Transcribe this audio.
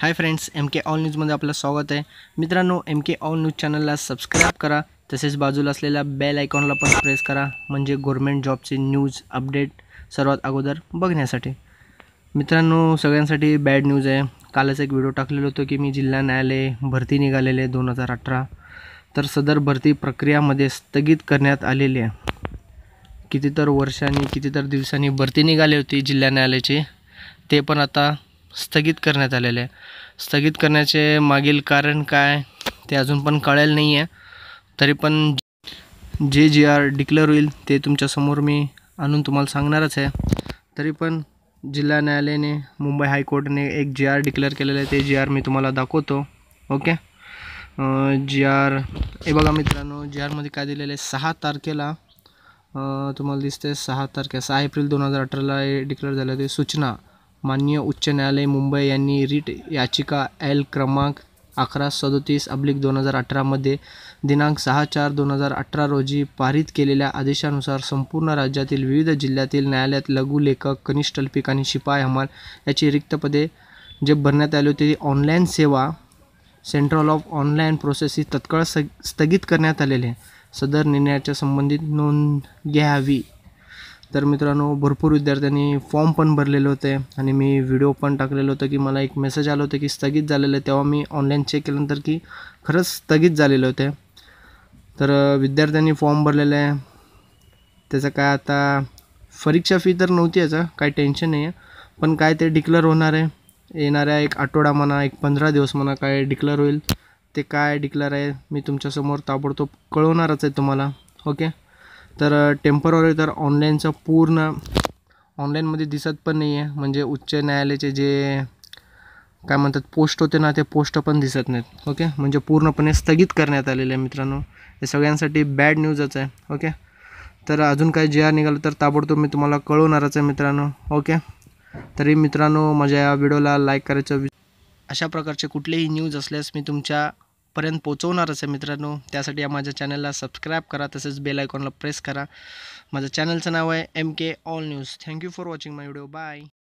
हाय friends M K all न्यूजमध्ये आपलं स्वागत आहे मित्रांनो एम के ऑल न्यूज चॅनलला सबस्क्राईब करा तसेच बाजूला असलेल्या बेल आयकॉनला पण प्रेस करा म्हणजे गव्हर्मेंट जॉबचे न्यूज अपडेट सर्वात अगोदर बघण्यासाठी मित्रांनो सगळ्यांसाठी बॅड न्यूज आहे कालच एक व्हिडिओ टाकलेलो होतो की मी जिल्हा न्यायालय भरती निघालेले दोन हजार अठरा तर सदर भरती प्रक्रियामध्ये स्थगित करण्यात आलेली आहे कितीतर वर्षांनी कितीतर दिवसांनी भरती निघाली होती जिल्हा न्यायालयाची ते पण आता स्थगित करण्यात आलेले आहे स्थगित करण्याचे मागील कारण काय ते अजून पण कळायला नाही आहे तरी पण जे जी आर डिक्लेअर होईल ते तुमच्यासमोर मी आणून तुम्हाला सांगणारच आहे तरी पण जिल्हा न्यायालयाने मुंबई हायकोर्टने एक जी आर डिक्लेअर केलेलं आहे ते जी आर मी तुम्हाला दाखवतो ओके जी आर हे बघा मित्रांनो जी आरमध्ये काय दिलेलं आहे सहा तारखेला तुम्हाला दिसते सहा तारखे सहा एप्रिल दोन हजार अठराला डिक्लेअर झालं ते सूचना माननीय उच्च न्यायालय मुंबई यांनी रिट याचिका एल क्रमांक अकरा सदोतीस अब्लिक दोन हजार अठरामध्ये दिनांक सहा चार दोन हजार अठरा रोजी पारित केलेल्या आदेशानुसार संपूर्ण राज्यातील विविध जिल्ह्यातील न्यायालयात लघु लेखक कनिष्ठ लिपिक आणि शिपाई हमाल याची रिक्त पदे जे भरण्यात आली होती ऑनलाईन सेवा सेंट्रल ऑफ ऑनलाईन प्रोसेस ही तत्काळ स्थगित करण्यात आलेले सदर निर्णयाच्या संबंधित नोंद घ्यावी तर मित्रांनो भरपूर विद्यार्थ्यांनी फॉर्म पण भरलेले होते आणि मी व्हिडिओ पण टाकलेलं होतं की मला एक मेसेज आलं होतं की स्थगित झालेलं आहे तेव्हा मी ऑनलाईन चेक केल्यानंतर की खरंच स्थगित झालेले होते तर विद्यार्थ्यांनी फॉर्म भरलेले आहे त्याचं काय आता परीक्षा फी तर नव्हती याचं काही टेन्शन नाही आहे पण काय ते डिक्लेअर होणार आहे येणाऱ्या एक आठवडा म्हणा एक पंधरा दिवस म्हणा काय डिक्लेअर होईल ते काय डिक्लेअर आहे मी तुमच्यासमोर ताबडतोब कळवणारच आहे तुम्हाला ओके तर टेम्पररी तर ऑनलाईनचं पूर्ण ऑनलाईनमध्ये दिसत पण नाही आहे म्हणजे उच्च न्यायालयाचे जे काय म्हणतात पोस्ट होते ना ते पोस्ट पण दिसत नाहीत ओके म्हणजे पूर्णपणे स्थगित करण्यात आलेले आहे मित्रांनो हे सगळ्यांसाठी बॅड न्यूजच आहे ओके तर अजून काही जे आर निघालं तर ताबडतोब मी तुम्हाला कळवणारच आहे मित्रांनो ओके तरी मित्रांनो माझ्या या व्हिडिओला लाईक करायचं अशा प्रकारचे कुठलेही न्यूज असल्यास मी तुमच्या पर्यंत पोहोचवणारच आहे मित्रांनो त्यासाठी या माझ्या चॅनलला सबस्क्राईब करा तसेच बेल आयकॉनला प्रेस करा माझ्या चॅनलचं नाव आहे M K all news thank you for watching my video bye